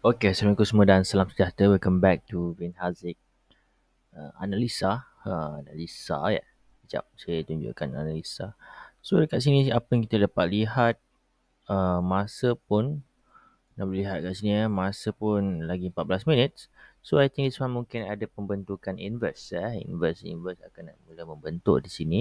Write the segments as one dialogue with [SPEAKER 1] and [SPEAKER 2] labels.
[SPEAKER 1] Okay, Assalamualaikum semua dan salam sejahtera. Welcome back to Vin Hazik. Uh, analisa. Uh, analisa, ya. Yeah. Sekejap, saya tunjukkan analisa. So, dekat sini apa yang kita dapat lihat. Uh, masa pun. Nak boleh lihat kat sini, eh, Masa pun lagi 14 minit. So, I think this one mungkin ada pembentukan inverse. Eh. Inverse, inverse akan mula membentuk di sini.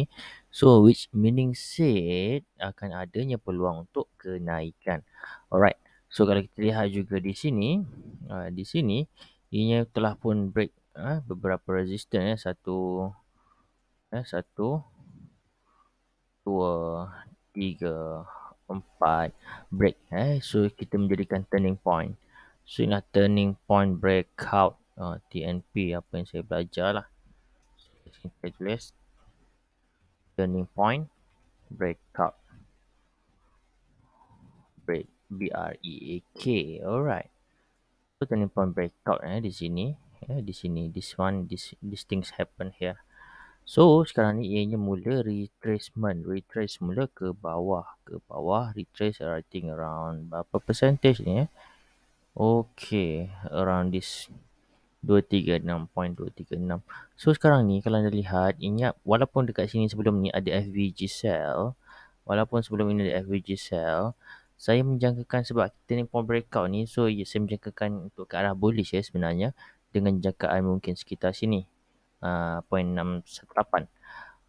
[SPEAKER 1] So, which meaning said akan adanya peluang untuk kenaikan. Alright. So kalau kita lihat juga di sini, uh, di sini ini telah pun break uh, beberapa resisten ya, eh, satu, eh, satu, dua, tiga, empat break. Eh. So kita menjadikan turning point. So inilah turning point breakout uh, ah, TNP apa yang saya belajar lah. saya tulis turning point breakout. B R E A K. Alright. So turning point breakout eh di sini, eh di sini this one this this things happen here. So sekarang ni ianya mula retracement, retrace mula ke bawah, ke bawah retrace writing around berapa percentage ni eh? Okay, around this 236.236. So sekarang ni kalau anda lihat ingat walaupun dekat sini sebelum ni ada FVG sell, walaupun sebelum ini ada FVG sell saya menjangkakan sebab kita ni pun breakout ni so ya, saya menjangkakan untuk ke arah bullish ya sebenarnya dengan jangkaan mungkin sekitar sini uh, ah, 0.618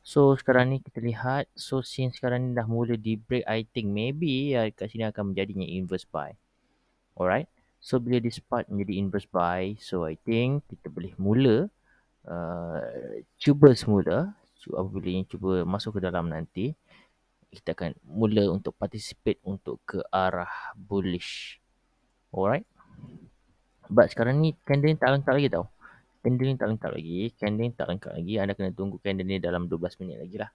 [SPEAKER 1] so sekarang ni kita lihat so since sekarang ni dah mula di break I think maybe ya, ah, kat sini akan menjadinya inverse buy alright so bila di spot menjadi inverse buy so I think kita boleh mula uh, cuba semula apabila ini cuba masuk ke dalam nanti kita akan mula untuk participate untuk ke arah bullish. Alright. But sekarang ni candle ni tak lengkap lagi tau. Candle ni tak lengkap lagi. Candle ni tak lengkap lagi. Anda kena tunggu candle ni dalam 12 minit lagi lah.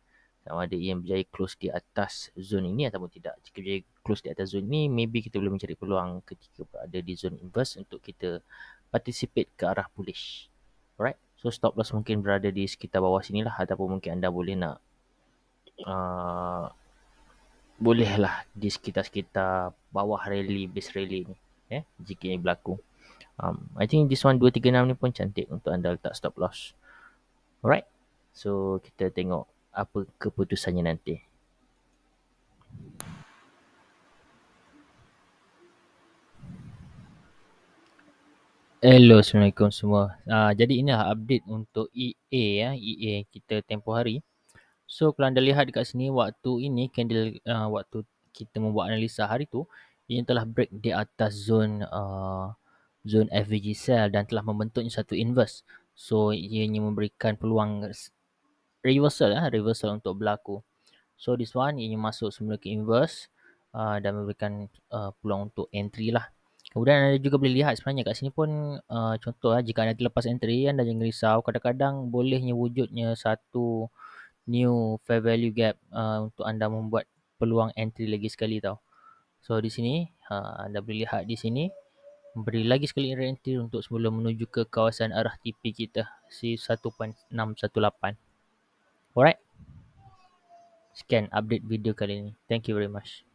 [SPEAKER 1] Sama ada yang berjaya close di atas zone ini ataupun tidak. Jika berjaya close di atas zone ini, maybe kita boleh mencari peluang ketika ada di zone inverse untuk kita participate ke arah bullish. Alright. So stop loss mungkin berada di sekitar bawah sini lah ataupun mungkin anda boleh nak uh, bolehlah di sekitar-sekitar bawah rally base rally ni eh jika ini berlaku um, I think this one 236 ni pun cantik untuk anda letak stop loss alright so kita tengok apa keputusannya nanti Hello, Assalamualaikum semua. Uh, jadi inilah update untuk EA ya, EA kita tempoh hari. So kalau anda lihat dekat sini waktu ini candle uh, waktu kita membuat analisa hari tu ini telah break di atas zone uh, zone FVG sell dan telah membentuknya satu inverse. So ianya memberikan peluang reversal ya, reversal untuk berlaku. So this one ianya masuk semula ke inverse uh, dan memberikan uh, peluang untuk entry lah. Kemudian anda juga boleh lihat sebenarnya kat sini pun uh, contoh lah, jika anda terlepas entry anda jangan risau kadang-kadang bolehnya wujudnya satu new fair value gap uh, untuk anda membuat peluang entry lagi sekali tau. So di sini uh, anda boleh lihat di sini memberi lagi sekali entry untuk sebelum menuju ke kawasan arah TP kita si 1.618. Alright. Scan update video kali ini. Thank you very much.